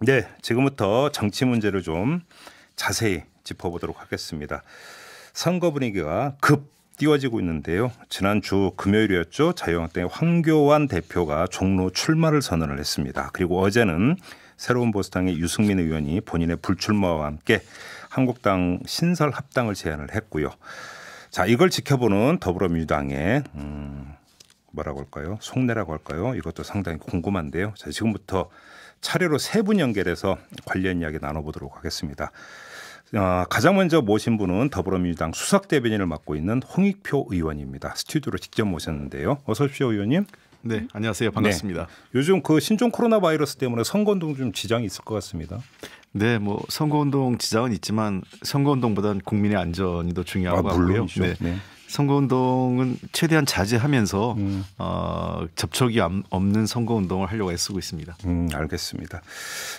네, 지금부터 정치 문제를 좀 자세히 짚어보도록 하겠습니다. 선거 분위기가 급 띄워지고 있는데요. 지난주 금요일이었죠. 자유한국당의 황교안 대표가 종로 출마를 선언을 했습니다. 그리고 어제는 새로운 보수당의 유승민 의원이 본인의 불출마와 함께 한국당 신설 합당을 제안을 했고요. 자, 이걸 지켜보는 더불어민주당의 음, 뭐라고 할까요? 속내라고 할까요? 이것도 상당히 궁금한데요. 자, 지금부터 차례로 세 분 연결해서 관련 이야기 나눠보도록 하겠습니다. 어, 가장 먼저 모신 분은 더불어민주당 수석 대변인을 맡고 있는 홍익표 의원입니다. 스튜디오로 직접 모셨는데요. 어서 오십시오, 의원님. 네, 안녕하세요. 반갑습니다. 네. 요즘 그 신종 코로나 바이러스 때문에 선거운동 좀 지장이 있을 것 같습니다. 네, 뭐 선거운동 지장은 있지만 선거운동보다는 국민의 안전이 더 중요하고 아, 물론이죠. 네. 네. 선거운동은 최대한 자제하면서 음. 어, 접촉이 없는 선거운동을 하려고 애쓰고 있습니다. 음, 알겠습니다.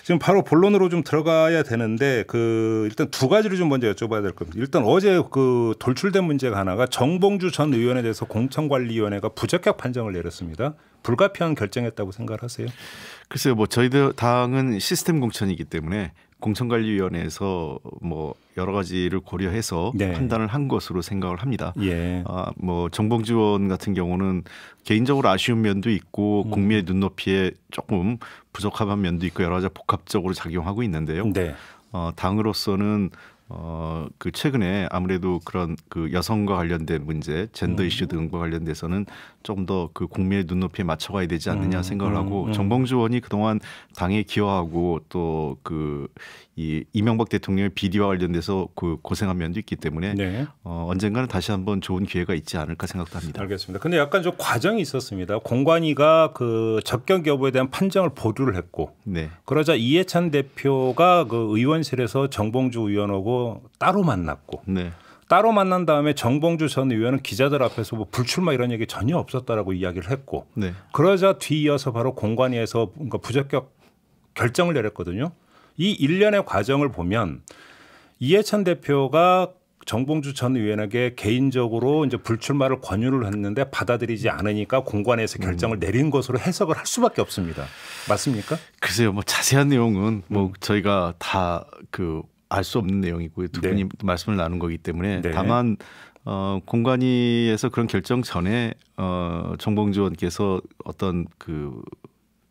지금 바로 본론으로 좀 들어가야 되는데 그 일단 두 가지를 좀 먼저 여쭤봐야 될 겁니다. 일단 어제 그 돌출된 문제가 하나가 정봉주 전 의원에 대해서 공천관리위원회가 부적격 판정을 내렸습니다. 불가피한 결정했다고 생각하세요? 글쎄요, 뭐 저희들 당은 시스템 공천이기 때문에 공천관리위원회에서 뭐 여러 가지를 고려해서 네. 판단을 한 것으로 생각을 합니다. 예. 아, 뭐 정봉주 의원 같은 경우는 개인적으로 아쉬운 면도 있고 음. 국민의 눈높이에 조금 부족한 면도 있고 여러 가지 복합적으로 작용하고 있는데요. 네. 어, 당으로서는 어, 그 최근에 아무래도 그런 그 여성과 관련된 문제, 젠더 이슈 음. 등과 관련돼서는 조금 더그 국민의 눈높이에 맞춰가야 되지 않느냐 음, 생각을 음, 하고 음, 정봉주 의원이 그동안 당에 기여하고 또그이 이명박 대통령의 비리와 관련돼서 그 고생한 면도 있기 때문에 네. 어, 언젠가는 다시 한번 좋은 기회가 있지 않을까 생각도 합니다. 알겠습니다. 근데 약간 좀 과정이 있었습니다. 공관위가 그 적격 여부에 대한 판정을 보류를 했고 네. 그러자 이해찬 대표가 그 의원실에서 정봉주 의원하고 따로 만났고 네. 따로 만난 다음에 정봉주 전 의원은 기자들 앞에서 뭐 불출마 이런 얘기 전혀 없었다라고 이야기를 했고 네. 그러자 뒤이어서 바로 공관위에서 그러 부적격 결정을 내렸거든요. 이 일련의 과정을 보면 이해찬 대표가 정봉주 전 의원에게 개인적으로 이제 불출마를 권유를 했는데 받아들이지 않으니까 공관에서 음. 결정을 음. 내린 것으로 해석을 할 수밖에 없습니다. 맞습니까? 글쎄요, 뭐 자세한 내용은 뭐 음. 저희가 다그 알수 없는 내용이고요. 두 네. 분이 네. 말씀을 나눈 거기 때문에 네. 다만 어, 공관위에서 그런 결정 전에 어, 정봉주 원께서 어떤 그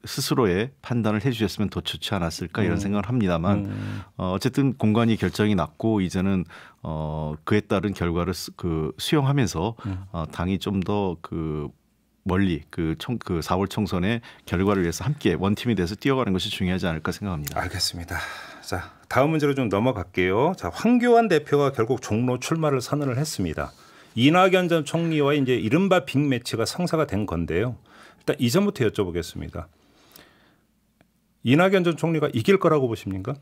스스로의 판단을 해주셨으면 더 좋지 않았을까 이런 음. 생각을 합니다만 음. 어, 어쨌든 공간이 결정이 났고 이제는 어, 그에 따른 결과를 수, 그 수용하면서 음. 어, 당이 좀 더그 멀리 그, 총, 그 4월 총선의 결과를 위해서 함께 원팀이 돼서 뛰어가는 것이 중요하지 않을까 생각합니다. 알겠습니다. 자 다음 문제로 좀 넘어갈게요. 자, 황교안 대표가 결국 종로 출마를 선언을 했습니다. 이낙연 전총리와 이제 이른바 빅매치가 성사가 된 건데요. 일단 이전부터 여쭤보겠습니다. 이낙연 전 총리가 이길 거라고 보십니까?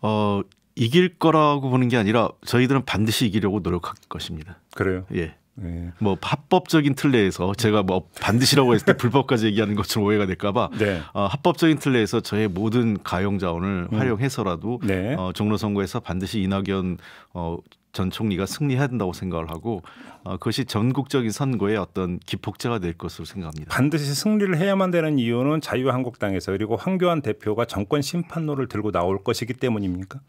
어, 이길 거라고 보는 게 아니라 저희들은 반드시 이기려고 노력할 것입니다. 그래요? 예. 네. 뭐 합법적인 틀 내에서 제가 뭐 반드시라고 했을 때 불법까지 얘기하는 것처럼 오해가 될까봐 네. 어, 합법적인 틀 내에서 저의 모든 가용 자원을 음. 활용해서라도 네. 어, 종로 선거에서 반드시 이낙연 어, 전 총리가 승리해야 된다고 생각을 하고 어, 그것이 전국적인 선거의 어떤 기폭제가 될 것으로 생각합니다. 반드시 승리를 해야만 되는 이유는 자유한국당에서 그리고 황교안 대표가 정권 심판론을 들고 나올 것이기 때문입니까?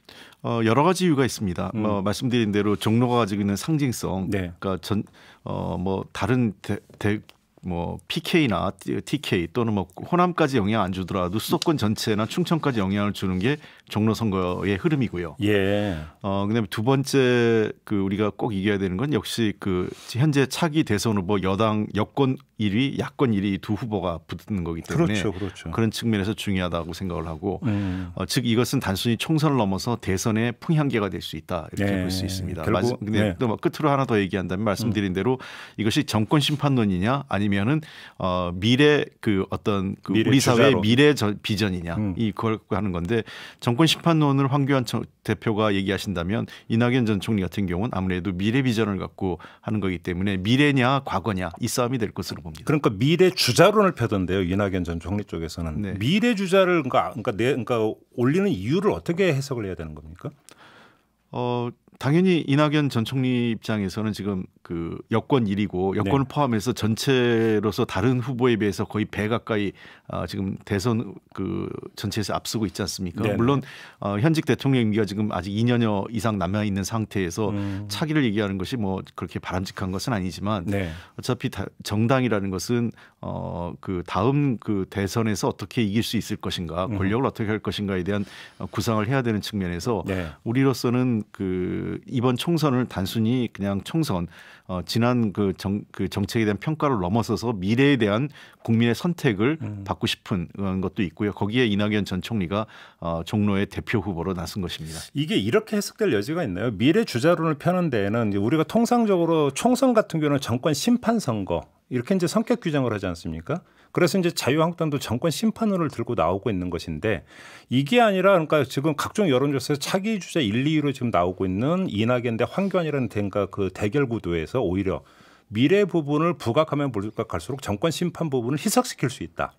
어, 여러 가지 이유가 있습니다. 음. 어, 말씀드린 대로 종로가 가지고 있는 상징성, 네. 그러니까 전어 뭐 다른 대, 대, 뭐 PK나 TK 또는 뭐 호남까지 영향 안 주더라도 수도권 전체나 충청까지 영향을 주는 게 종로 선거의 흐름이고요. 예. 어 그다음에 두 번째 그 우리가 꼭 이겨야 되는 건 역시 그 현재 차기 대선 후보 뭐 여당 여권 1위, 야권 1위 두 후보가 붙는 거기 때문에 그렇죠, 그렇죠. 그런 측면에서 중요하다고 생각을 하고 음. 어, 즉 이것은 단순히 총선을 넘어서 대선의 풍향계가 될 수 있다 이렇게 예. 네. 볼수 있습니다. 결국, 데 네. 뭐 끝으로 하나 더 얘기한다면 말씀드린 음. 대로 이것이 정권 심판론이냐 아니면은 어, 미래 그 어떤 그 미래 우리 주자로. 사회의 미래 저, 비전이냐 음. 이걸 하는 건데 정권 혹은 심판론을 황교안 대표가 얘기하신다면 이낙연 전 총리 같은 경우는 아무래도 미래 비전을 갖고 하는 거기 때문에 미래냐 과거냐 이 싸움이 될 것으로 봅니다. 그러니까 미래 주자론을 펴던데요. 이낙연 전 총리 쪽에서는 네. 미래 주자를 그러니까 그러니까, 내, 그러니까 올리는 이유를 어떻게 해석을 해야 되는 겁니까? 어, 당연히 이낙연 전 총리 입장에서는 지금 그 여권 1위고 여권을 네. 포함해서 전체로서 다른 후보에 비해서 거의 배 가까이 어, 지금 대선 그 전체에서 앞서고 있지 않습니까? 네네. 물론 어, 현직 대통령 임기가 지금 아직 2년여 이상 남아 있는 상태에서 음. 차기를 얘기하는 것이 뭐 그렇게 바람직한 것은 아니지만 네. 어차피 다, 정당이라는 것은 어, 그 다음 그 대선에서 어떻게 이길 수 있을 것인가 권력을 음. 어떻게 할 것인가에 대한 어, 구상을 해야 되는 측면에서 네. 우리로서는 그 이번 총선을 단순히 그냥 총선 어, 지난 그, 정, 그 정책에 대한 평가를 넘어서서 미래에 대한 국민의 선택을 음. 받고 싶은 것도 있고요. 거기에 이낙연 전 총리가 어, 종로의 대표 후보로 나선 것입니다. 이게 이렇게 해석될 여지가 있나요? 미래 주자론을 펴는 데에는 우리가 통상적으로 총선 같은 경우는 정권 심판 선거 이렇게 이제 성격 규정을 하지 않습니까? 그래서 이제 자유한국당도 정권 심판론을 들고 나오고 있는 것인데 이게 아니라 그러니까 지금 각종 여론조사에서 차기 주자 1, 2위로 지금 나오고 있는 이낙연대 황교안이라는 대인가 그 대결 구도에서 오히려 미래 부분을 부각하면 부각할수록 정권 심판 부분을 희석시킬 수 있다.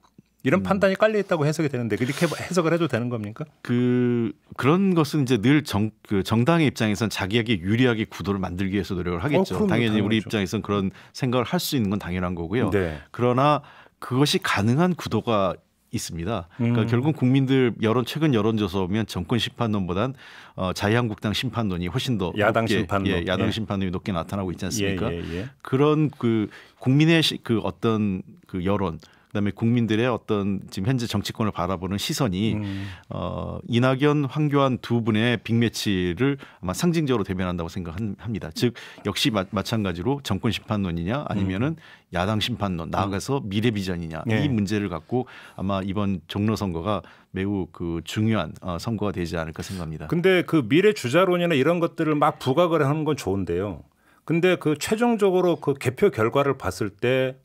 이런 음. 판단이 깔려 있다고 해석이 되는데 그렇게 해석을 해도 되는 겁니까? 그 그런 것은 이제 늘정그 정당의 입장에선 자기에게 유리하게 구도를 만들기 위해서 노력을 하겠죠. 어, 당연히 당연하죠. 우리 입장에선 그런 생각을 할 수 있는 건 당연한 거고요. 네. 그러나 그것이 가능한 구도가 있습니다. 그러니까 음. 결국 국민들 여론 최근 여론조사 보면 정권 심판론보단 어, 자유한국당 심판론이 훨씬 더 야당 높게, 심판론, 예, 야당 예. 심판론이 높게 나타나고 있지 않습니까? 예, 예, 예. 그런 그 국민의 그 어떤 그 여론 그다음에 국민들의 어떤 지금 현재 정치권을 바라보는 시선이 음. 어, 이낙연, 황교안 두 분의 빅매치를 아마 상징적으로 대변한다고 생각합니다. 즉 역시 마, 마찬가지로 정권 심판론이냐 아니면은 음. 야당 심판론 나아가서 음. 미래 비전이냐 네. 이 문제를 갖고 아마 이번 종로 선거가 매우 그 중요한 어, 선거가 되지 않을까 생각합니다. 근데 그 미래 주자론이나 이런 것들을 막 부각을 하는 건 좋은데요. 근데 그 최종적으로 그 개표 결과를 봤을 때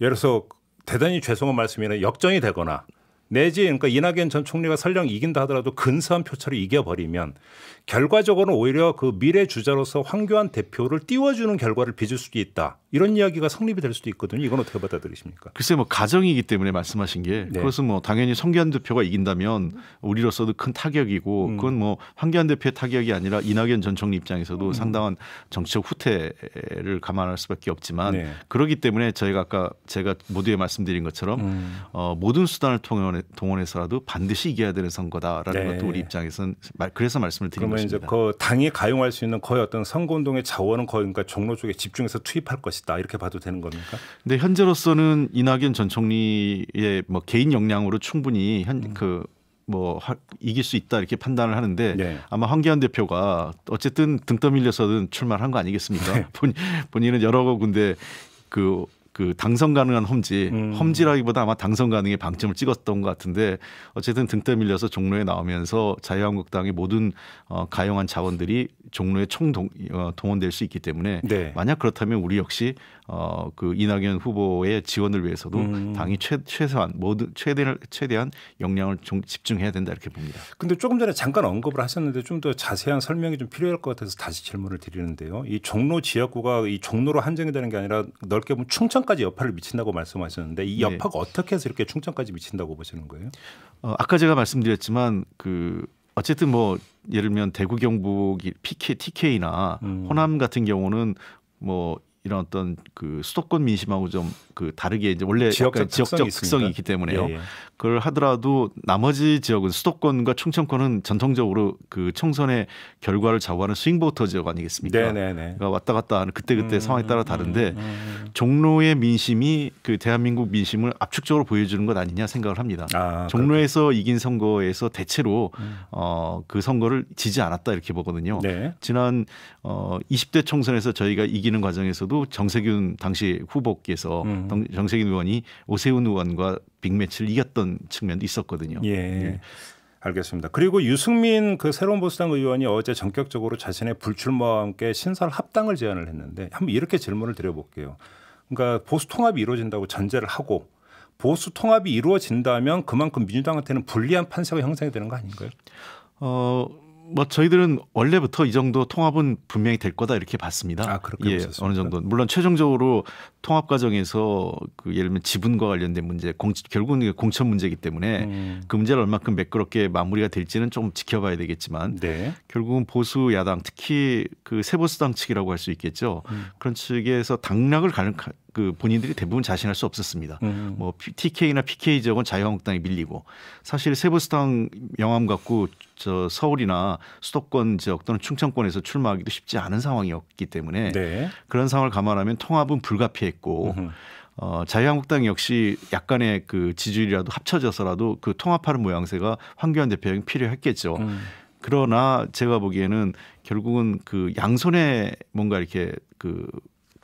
예를 들어서 대단히 죄송한 말씀이네 역전이 되거나 내지 그러니까 이낙연 전 총리가 설령 이긴다 하더라도 근사한 표차로 이겨버리면 결과적으로는 오히려 그 미래 주자로서 황교안 대표를 띄워주는 결과를 빚을 수도 있다. 이런 이야기가 성립이 될 수도 있거든요. 이건 어떻게 받아들이십니까? 글쎄 뭐 가정이기 때문에 말씀하신 게 네. 그것은 뭐 당연히 성기한 대표가 이긴다면 우리로서도 큰 타격이고 음. 그건 뭐 황기한 대표의 타격이 아니라 이낙연 전 총리 입장에서도 음. 상당한 정치적 후퇴를 감안할 수밖에 없지만 네. 그러기 때문에 저희가 아까 제가 모두에 말씀드린 것처럼 음. 어, 모든 수단을 통해 동원해서라도 반드시 이겨야 되는 선거다라는 네. 것도 우리 입장에서는 그래서 말씀을 드린 그러면 것입니다. 그러면 이제 그 당이 가용할 수 있는 거의 어떤 선거운동의 자원은 거의 그러니까 종로 쪽에 집중해서 투입할 것이 것이다 이렇게 봐도 되는 겁니까? 근데 현재로서는 이낙연 전 총리의 뭐 개인 역량으로 충분히 현그 음. 뭐 하, 이길 수 있다 이렇게 판단을 하는데 네. 아마 황교안 대표가 어쨌든 등 떠밀려서는 출마한 거 아니겠습니까? 네. 본, 본인은 여러 군데 그그 당선 가능한 험지, 음. 험지라기보다 아마 당선 가능의 방점을 찍었던 것 같은데 어쨌든 등떠 밀려서 종로에 나오면서 자유한국당의 모든 어, 가용한 자원들이 종로에 총동 어, 동원될 수 있기 때문에 네. 만약 그렇다면 우리 역시 어, 그 이낙연 후보의 지원을 위해서도 음. 당이 최, 최소한 모든 최대한 최대한 역량을 좀 집중해야 된다 이렇게 봅니다. 근데 조금 전에 잠깐 언급을 하셨는데 좀 더 자세한 설명이 좀 필요할 것 같아서 다시 질문을 드리는데요. 이 종로 지역구가 이 종로로 한정이 되는 게 아니라 넓게 보면 충청까지 여파를 미친다고 말씀하셨는데 이 네. 여파가 네. 어떻게 해서 이렇게 충청까지 미친다고 보시는 거예요? 어, 아까 제가 말씀드렸지만 그 어쨌든 뭐 예를 들면 대구 경북이 PK, TK나 음. 호남 같은 경우는 뭐 이런 어떤 그 수도권 민심하고 좀 그 다르게 이제 원래 지역적 특성이, 특성이 있기 때문에요. 예, 예. 그걸 하더라도 나머지 지역은 수도권과 충청권은 전통적으로 그 총선의 결과를 좌우하는 스윙보터 지역 아니겠습니까? 네네네. 그러니까 왔다 갔다 하는 그때그때 음, 음 상황에 따라 음, 다른데 음, 음. 종로의 민심이 그 대한민국 민심을 압축적으로 보여주는 것 아니냐 생각을 합니다. 아, 종로에서 그렇군 이긴 선거에서 대체로 음. 어, 그 선거를 지지 않았다 이렇게 보거든요. 네. 지난 어, 20대 총선에서 저희가 이기는 과정에서도 정세균 당시 후보께서 정세균 의원이 오세훈 의원과 빅매치를 이겼던 측면도 있었거든요. 예. 예. 알겠습니다. 그리고 유승민 그 새로운 보수당 의원이 어제 전격적으로 자신의 불출마와 함께 신설 합당을 제안을 했는데 한번 이렇게 질문을 드려볼게요. 그러니까 보수 통합이 이루어진다고 전제를 하고 보수 통합이 이루어진다면 그만큼 민주당한테는 불리한 판세가 형성이 되는 거 아닌가요? 어뭐 저희들은 원래부터 이 정도 통합은 분명히 될 거다 이렇게 봤습니다. 아, 그렇게 예, 어느 정도 물론 최종적으로 통합 과정에서 그 예를 들면 지분과 관련된 문제, 공, 결국은 공천 문제이기 때문에 음. 그 문제를 얼마큼 매끄럽게 마무리가 될지는 좀 지켜봐야 되겠지만 네. 결국은 보수 야당 특히 그 세보수당 측이라고 할 수 있겠죠. 음. 그런 측에서 당락을 가능 그 본인들이 대부분 자신할 수 없었습니다. 음. 뭐 TK나 PK 지역은 자유한국당이 밀리고 사실 세부수당 영함 갖고 저 서울이나 수도권 지역 또는 충청권에서 출마하기도 쉽지 않은 상황이었기 때문에 네. 그런 상황을 감안하면 통합은 불가피했고 어, 자유한국당 역시 약간의 그 지지율이라도 합쳐져서라도 그 통합하는 모양새가 황교안 대표에게 필요했겠죠. 음. 그러나 제가 보기에는 결국은 그 양손에 뭔가 이렇게 그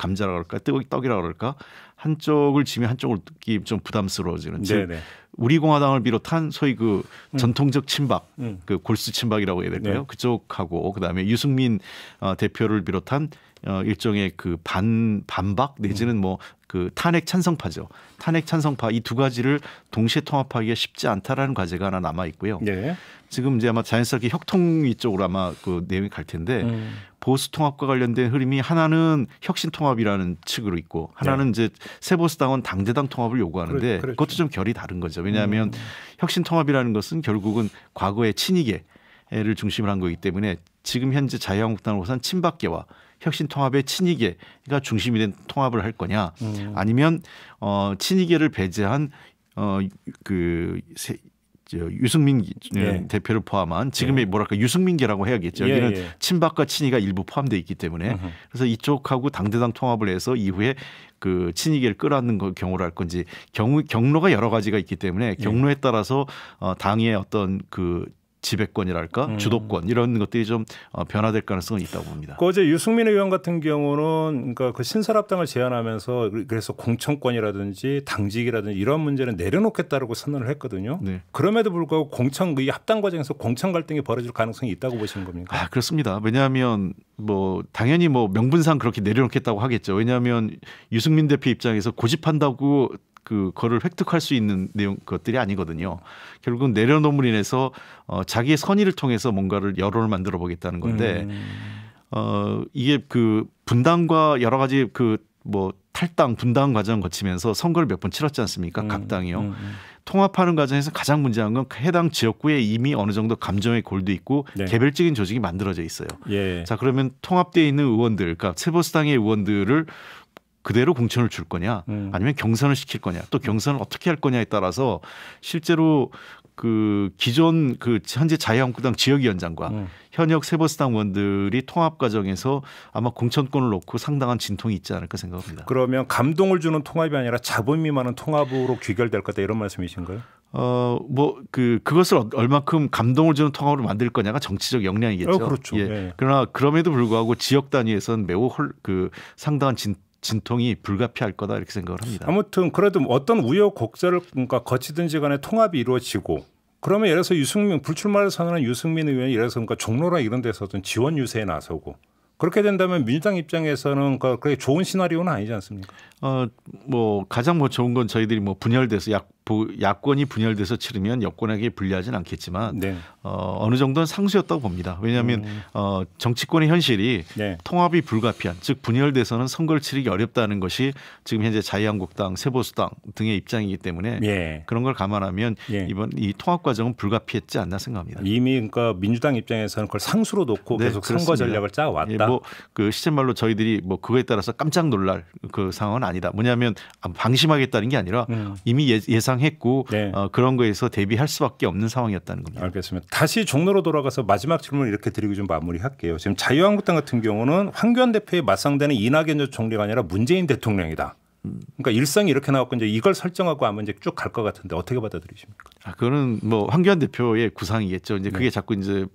감자라 그럴까 뜨거기 떡이라 그럴까 한쪽을 지면 한쪽을 듣좀 부담스러워지는 즉 우리 공화당을 비롯한 소위 그 음. 전통적 친박 음. 그 골수 친박이라고 해야 될까요 네. 그쪽하고 그다음에 유승민 어, 대표를 비롯한 어, 일종의 그반 반박 내지는 음. 뭐그 탄핵 찬성파죠 탄핵 찬성파 이 두 가지를 동시에 통합하기가 쉽지 않다라는 과제가 하나 남아 있고요 네. 지금 이제 아마 자연스럽게 혁통이 쪽으로 아마 그 내용이 갈 텐데 음. 보수 통합과 관련된 흐름이 하나는 혁신 통합이라는 측으로 있고 하나는 네. 이제 세보수 당은 당대당 통합을 요구하는데 그렇 그렇죠. 그것도 좀 결이 다른 거죠. 왜냐하면 음. 혁신 통합이라는 것은 결국은 과거의 친이계를 중심으로 한 거기 때문에 지금 현재 자유한국당으로선 친박계와 혁신 통합의 친이계가 중심이 된 통합을 할 거냐 음. 아니면 어 친이계를 배제한 어그 유승민 예. 대표를 포함한 지금의 예. 뭐랄까 유승민계라고 해야겠죠. 예, 여기는 예, 친박과 친이가 일부 포함되어 있기 때문에 으흠. 그래서 이쪽하고 당대당 통합을 해서 이후에 그 친이계를 끌어안는 경우를 할 건지 경우 경로가 여러 가지가 있기 때문에 경로에 예. 따라서 어, 당의 어떤 그 지배권이랄까 음. 주도권 이런 것들이 좀 어, 변화될 가능성은 있다고 봅니다. 그 어제 유승민 의원 같은 경우는 그러니까 그 신설합당을 제안하면서 그래서 공천권이라든지 당직이라든지 이런 문제는 내려놓겠다라고 선언을 했거든요. 네. 그럼에도 불구하고 공천 이 합당 과정에서 공천 갈등이 벌어질 가능성이 있다고 보시는 겁니까? 아, 그렇습니다. 왜냐하면 뭐 당연히 뭐 명분상 그렇게 내려놓겠다고 하겠죠. 왜냐하면 유승민 대표 입장에서 고집한다고 그 거를 획득할 수 있는 내용 것들이 아니거든요. 결국은 내려놓음으로 인해서 어, 자기의 선의를 통해서 뭔가를 여론을 만들어 보겠다는 건데 음. 어, 이게 그 분당과 여러 가지 그 뭐 탈당 분당 과정 거치면서 선거를 몇 번 치렀지 않습니까? 음, 각 당이요. 음, 음, 통합하는 과정에서 가장 문제한 건 해당 지역구에 이미 어느 정도 감정의 골도 있고 네. 개별적인 조직이 만들어져 있어요. 예. 자 그러면 통합되어 있는 의원들, 그러니까 세보수당의 의원들을 그대로 공천을 줄 거냐 음. 아니면 경선을 시킬 거냐 또 경선을 어떻게 할 거냐에 따라서 실제로 그 기존 그 현재 자유한국당 지역위원장과 음. 현역 세버스당 의원들이 통합 과정에서 아마 공천권을 놓고 상당한 진통이 있지 않을까 생각합니다. 그러면 감동을 주는 통합이 아니라 자본미 많은 통합으로 귀결될 거다 이런 말씀이신가요? 어뭐 그 그것을 얼마큼 감동을 주는 통합으로 만들 거냐가 정치적 역량이겠죠. 어, 그렇죠. 예. 예. 그러나 그럼에도 불구하고 지역 단위에서는 매우 홀, 그 상당한 진 진통이 불가피할 거다 이렇게 생각을 합니다. 아무튼 그래도 어떤 우여곡절을 그러니까 거치든지 간에 통합이 이루어지고 그러면 예를 들어서 유승민 불출마를 선언한 유승민 의원이 예를 들어서 그러니까 종로나 이런 데서 어떤 지원 유세에 나서고 그렇게 된다면 민주당 입장에서는 그니까 그렇게 좋은 시나리오는 아니지 않습니까? 어뭐 가장 뭐 좋은 건 저희들이 뭐 분열돼서 약 야권이 분열돼서 치르면 여권에게 불리하진 않겠지만 네. 어, 어느 정도는 상수였다고 봅니다. 왜냐하면 음. 어, 정치권의 현실이 네. 통합이 불가피한 즉 분열돼서는 선거를 치르기 어렵다는 것이 지금 현재 자유한국당, 세보수당 등의 입장이기 때문에 예. 그런 걸 감안하면 예. 이번 이 통합 과정은 불가피했지 않나 생각합니다. 이미 그러니까 민주당 입장에서는 그걸 상수로 놓고 네, 계속 그렇습니다. 선거 전략을 짜왔다. 예, 뭐그 시쳇말로 저희들이 뭐 그거에 따라서 깜짝 놀랄 그 상황은 아니. 아니다. 뭐냐면 방심하겠다는 게 아니라 음. 이미 예, 상했고 네. 어, 그런 거에서 대비할 수밖에 없는 상황이었다는 겁니다. 알겠습니다. 다시 종로로 돌아가서 마지막 질문 을 이렇게 드리고 좀 마무리할게요. 지금 자유한국당 같은 경우는 황교안 대표에 맞상대는 이낙연 전 총리가 아니라 문재인 대통령이다. 그러니까 일상이 이렇게 나왔고 이제 이걸 설정하고 아마 이제 쭉 갈 것 같은데 어떻게 받아들이십니까? 아 그거는 뭐 황교안 대표의 구상이겠죠. 이제 그게 네. 자꾸 이제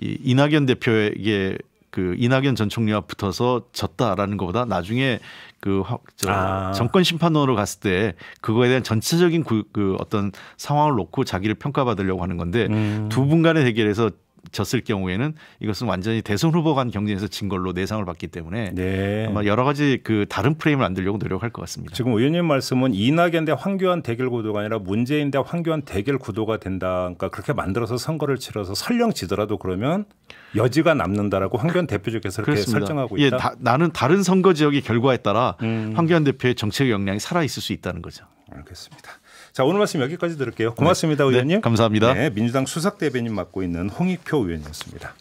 이 이낙연 대표에게 그 이낙연 전 총리와 붙어서 졌다라는 것보다 나중에 그 아. 정권 심판원으로 갔을 때 그거에 대한 전체적인 그, 그 어떤 상황을 놓고 자기를 평가받으려고 하는 건데 음. 두 분간의 대결에서 졌을 경우에는 이것은 완전히 대선 후보 간 경쟁에서 진 걸로 내상을 받기 때문에 네. 아마 여러 가지 그 다른 프레임을 만들려고 노력할 것 같습니다. 지금 의원님 말씀은 이낙연 대 황교안 대결 구도가 아니라 문재인 대 황교안 대결 구도가 된다. 그러니까 그렇게 만들어서 선거를 치러서 설령 지더라도 그러면 여지가 남는다라고 황교안 대표적께서 그렇게 설정하고 예, 있다. 예, 다, 나는 다른 선거 지역의 결과에 따라 음. 황교안 대표의 정책 역량이 살아 있을 수 있다는 거죠. 알겠습니다. 자 오늘 말씀 여기까지 들을게요. 고맙습니다, 네. 네 의원님. 네, 감사합니다. 네, 민주당 수석 대변인 맡고 있는 홍익표 의원이었습니다.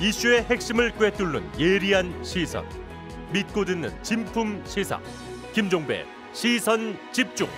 이슈의 핵심을 꿰뚫는 예리한 시선, 믿고 듣는 진품 시사, 김종배 시선 집중.